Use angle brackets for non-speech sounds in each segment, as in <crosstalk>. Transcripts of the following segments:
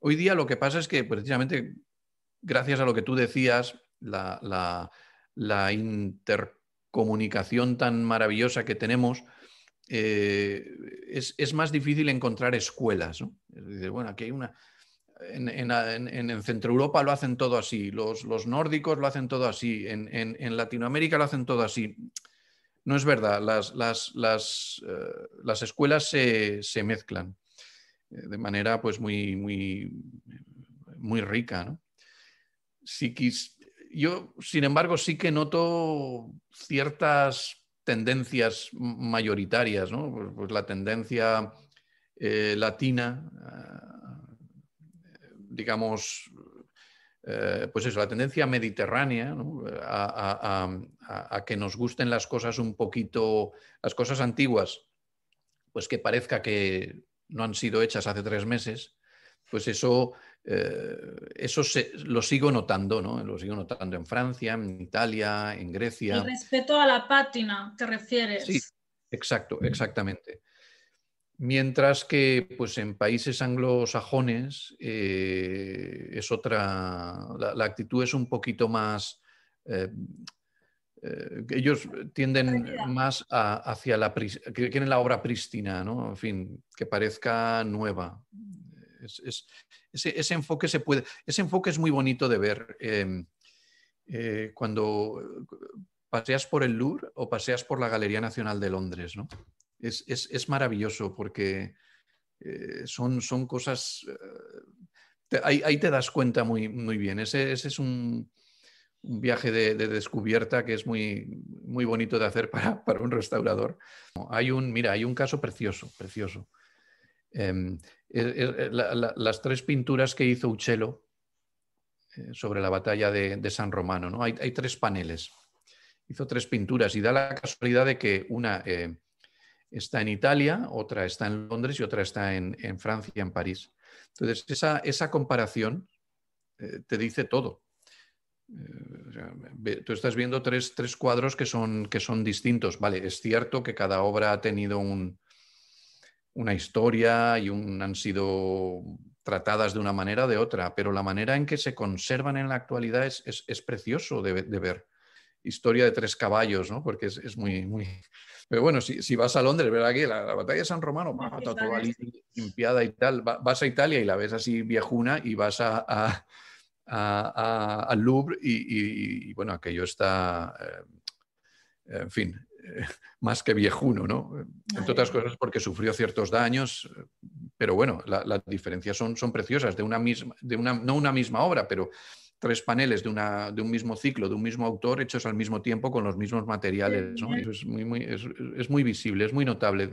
Hoy día lo que pasa es que precisamente gracias a lo que tú decías, la, intercomunicación tan maravillosa que tenemos, eh, es, más difícil encontrar escuelas. bueno, aquí hay una... En, Centroeuropa Centro Europa lo hacen todo así, los, nórdicos lo hacen todo así, en, Latinoamérica lo hacen todo así. No es verdad, las, las, eh, escuelas se, se mezclan. Eh, de manera pues muy, muy, muy rica. Yo, sin embargo, sí que noto ciertas tendencias mayoritarias, pues, pues, la tendencia eh, latina, eh, digamos, pues eso, la tendencia mediterránea a, que nos gusten las cosas un poquito, las cosas antiguas, pues que parezca que no han sido hechas hace tres meses, pues eso, eh, eso se, lo sigo notando, ¿no? Lo sigo notando en Francia, en Italia, en Grecia. El respeto a la pátina, ¿te refieres? Sí, exacto, exactamente. Mientras que pues, en países anglosajones eh, es otra, la, actitud es un poquito más eh, eh, ellos tienden más hacia la que quieren la obra prístina, ¿no? En fin, que parezca nueva. ese, enfoque se puede, ese enfoque es muy bonito de ver. Em, eh, cuando paseas por el Louvre o paseas por la Galería Nacional de Londres, ¿no? Es, maravilloso porque eh, son, son cosas. ahí, te das cuenta muy, muy bien. ese es un un viaje de, descubierta que es muy, muy bonito de hacer para, un restaurador. Hay un, mira, hay un caso precioso, precioso. Em, e, e, las tres pinturas que hizo Uccello eh, sobre la batalla de, San Romano, Hay, tres paneles. Hizo tres pinturas y da la casualidad de que una eh, está en Italia, otra está en Londres y otra está en, en Francia, en París. Entonces, esa, esa comparación eh, te dice todo tú estás viendo tres, cuadros que son, que son, distintos. Vale, es cierto que cada obra ha tenido una historia y han sido tratadas de una manera o de otra, pero la manera en que se conservan en la actualidad es, es, precioso de, ver. Historia de tres caballos, ¿no? Porque es, muy, muy... Pero bueno, si, vas a Londres, ver aquí la, batalla de San Romano, está toda limpiada y tal, vas a Italia y la ves así viejuna y vas a al Louvre y, bueno, aquello está, eh, en fin, eh, <laughs> más que viejuno, ¿no? en eh, Entre otras cosas porque sufrió ciertos daños, pero bueno, las diferencias son, son preciosas, de una misma, de una, no una misma obra, pero tres paneles de, de un mismo ciclo, de un mismo autor, hechos al mismo tiempo con los mismos materiales. es, muy, visible, es muy notable,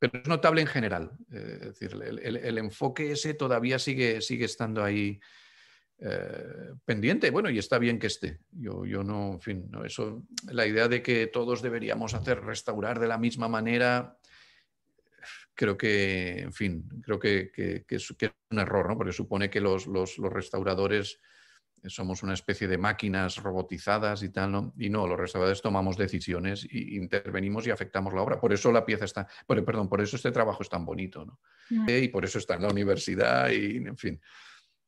pero es notable en general. es decir, el, enfoque ese todavía sigue, sigue estando ahí eh, pendiente. Bueno, y está bien que esté. Yo, yo no, en fin, no, eso, la idea de que todos deberíamos hacer restaurar de la misma manera, creo que, en fin, creo que, es, un error, ¿no? Porque supone que los, restauradores somos una especie de máquinas robotizadas y tal, ¿no? Y no, los restauradores tomamos decisiones y intervenimos y afectamos la obra. Por eso la pieza está, perdón, por eso este trabajo es tan bonito, ¿no? Mm. Y por eso está en la universidad y, en fin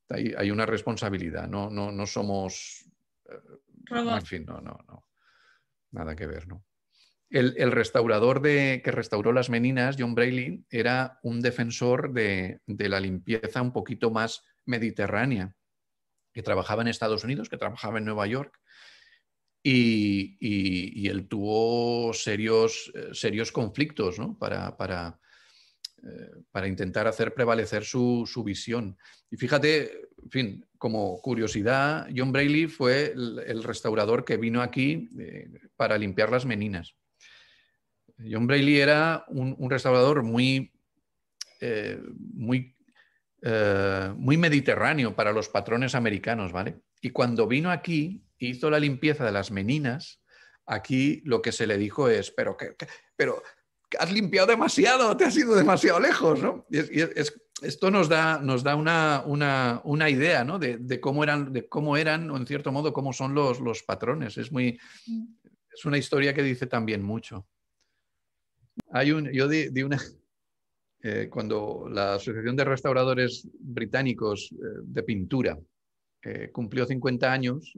hay, una responsabilidad, no, no, no somos... Eh, en fin, no, no, no. Nada que ver, ¿no? El, restaurador de, que restauró las meninas, John Brayley, era un defensor de, la limpieza un poquito más mediterránea, que trabajaba en Estados Unidos, que trabajaba en Nueva York, y, él tuvo serios, eh, serios conflictos ¿no? para, eh, para intentar hacer prevalecer su, visión. Y fíjate, en fin, como curiosidad, John Brayley fue el, restaurador que vino aquí eh, para limpiar las meninas. John Brayley era un, restaurador muy, eh, muy, muy mediterráneo para los patrones americanos, ¿vale? Y cuando vino aquí, hizo la limpieza de las meninas, aquí lo que se le dijo es, pero, que, pero, has limpiado demasiado, te has ido demasiado lejos, ¿no? esto nos da, nos da una, idea, De, cómo eran, de cómo eran, o en cierto modo, cómo son los, los patrones. Es muy, es una historia que dice también mucho. Hay un, yo di, una, eh, cuando la Asociación de Restauradores Británicos eh, de Pintura eh, cumplió 50 años,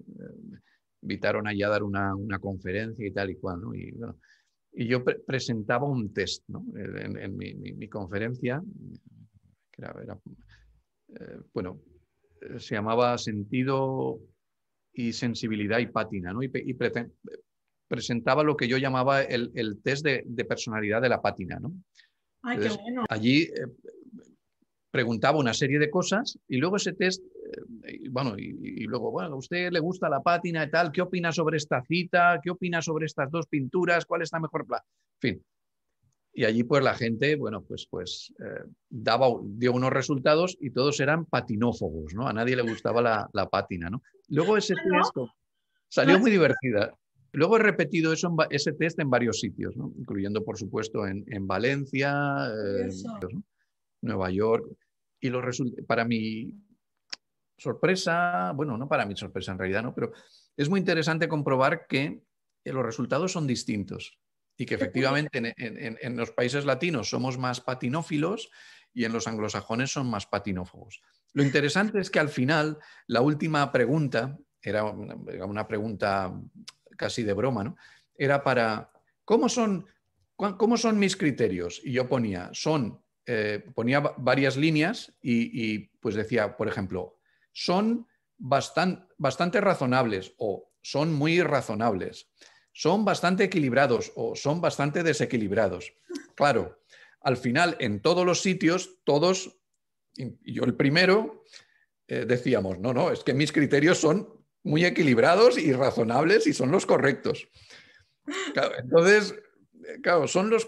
invitaron allá a dar una, conferencia y tal y cual, ¿no? Y yo presentaba un test ¿no? en, mi, conferencia, que eh, bueno, eh, se llamaba Sentido y Sensibilidad y Pátina, ¿no? y, presentaba lo que yo llamaba el, test de, personalidad de la pátina. ¿no? Allí eh, preguntaba una serie de cosas y luego ese test y bueno, y, luego, bueno, a usted le gusta la pátina y tal, ¿qué opina sobre esta cita? ¿Qué opina sobre estas dos pinturas? ¿Cuál es la mejor? En fin. Y allí pues la gente, bueno, pues, pues eh, daba, dio unos resultados y todos eran patinófobos, ¿no? A nadie le gustaba la, la pátina, ¿no? Luego ese test salió pues muy divertida. Luego he repetido eso, ese test en varios sitios, ¿no? incluyendo, por supuesto, en, en Valencia, Nueva York. Y los para mí sorpresa, bueno, no para mi sorpresa en realidad, ¿no? Pero es muy interesante comprobar que eh, los resultados son distintos y que efectivamente en, los países latinos somos más patinófilos y en los anglosajones son más patinófobos. Lo interesante es que al final la última pregunta era una, pregunta casi de broma, ¿no? Era para, ¿cómo son, son mis criterios? Y yo ponía, son, eh, ponía varias líneas y, y pues decía, por ejemplo, son bastante razonables o son muy razonables, son bastante equilibrados o son bastante desequilibrados. Claro, al final en todos los sitios, todos, y yo el primero, eh, decíamos, no, no, es que mis criterios son muy equilibrados y razonables y son los correctos. entonces, claro, son los,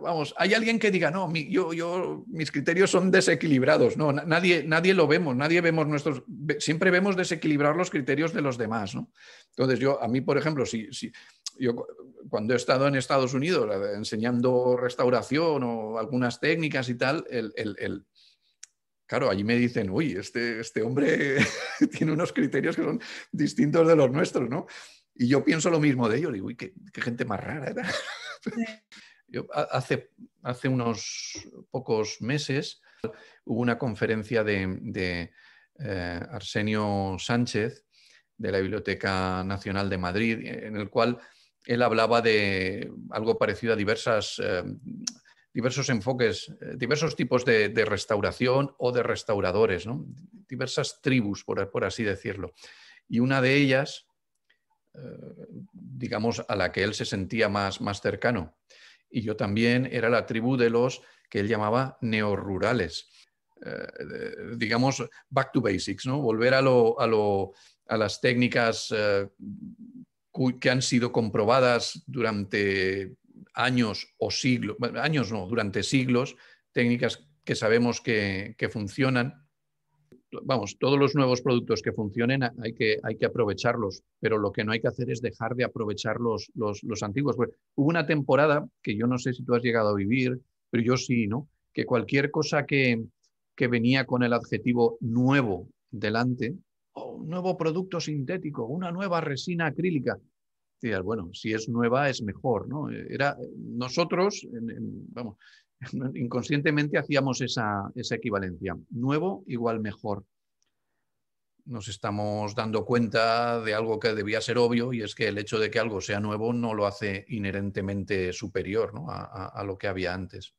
vamos, hay alguien que diga, no, yo, yo, mis criterios son desequilibrados, no, nadie, nadie lo vemos, nadie vemos nuestros, siempre vemos desequilibrar los criterios de los demás, ¿no? Entonces yo, a mí, por ejemplo, si, yo cuando he estado en Estados Unidos eh, enseñando restauración o algunas técnicas y tal, el, claro, allí me dicen, uy, este, este hombre <laughs> tiene unos criterios que son distintos de los nuestros, ¿no? Y yo pienso lo mismo de ellos, digo, uy, qué, qué gente más rara era hace, hace unos pocos meses hubo una conferencia de, eh, Arsenio Sánchez de la Biblioteca Nacional de Madrid, en el cual él hablaba de algo parecido a diversas, eh, diversos enfoques, eh, diversos tipos de, restauración o de restauradores, ¿no? diversas tribus, por así decirlo. Y una de ellas eh, digamos, a la que él se sentía más, más cercano. Y yo también era la tribu de los que él llamaba neorurales. Eh, digamos, back to basics, ¿no? Volver a, lo, a, las técnicas eh, que han sido comprobadas durante años o siglos, años no, durante siglos, técnicas que sabemos que, que funcionan vamos, todos los nuevos productos que funcionen hay que, hay que aprovecharlos, pero lo que no hay que hacer es dejar de aprovechar los, los, antiguos. Pues, hubo una temporada que yo no sé si tú has llegado a vivir, pero yo sí, ¿no? Que cualquier cosa que, que venía con el adjetivo nuevo delante, un nuevo producto sintético, una nueva resina acrílica, bueno, si es nueva es mejor, ¿no? Era, nosotros, vamos, <laughs> inconscientemente hacíamos esa, equivalencia. Nuevo igual mejor. Nos estamos dando cuenta de algo que debía ser obvio y es que el hecho de que algo sea nuevo no lo hace inherentemente superior a, lo que había antes.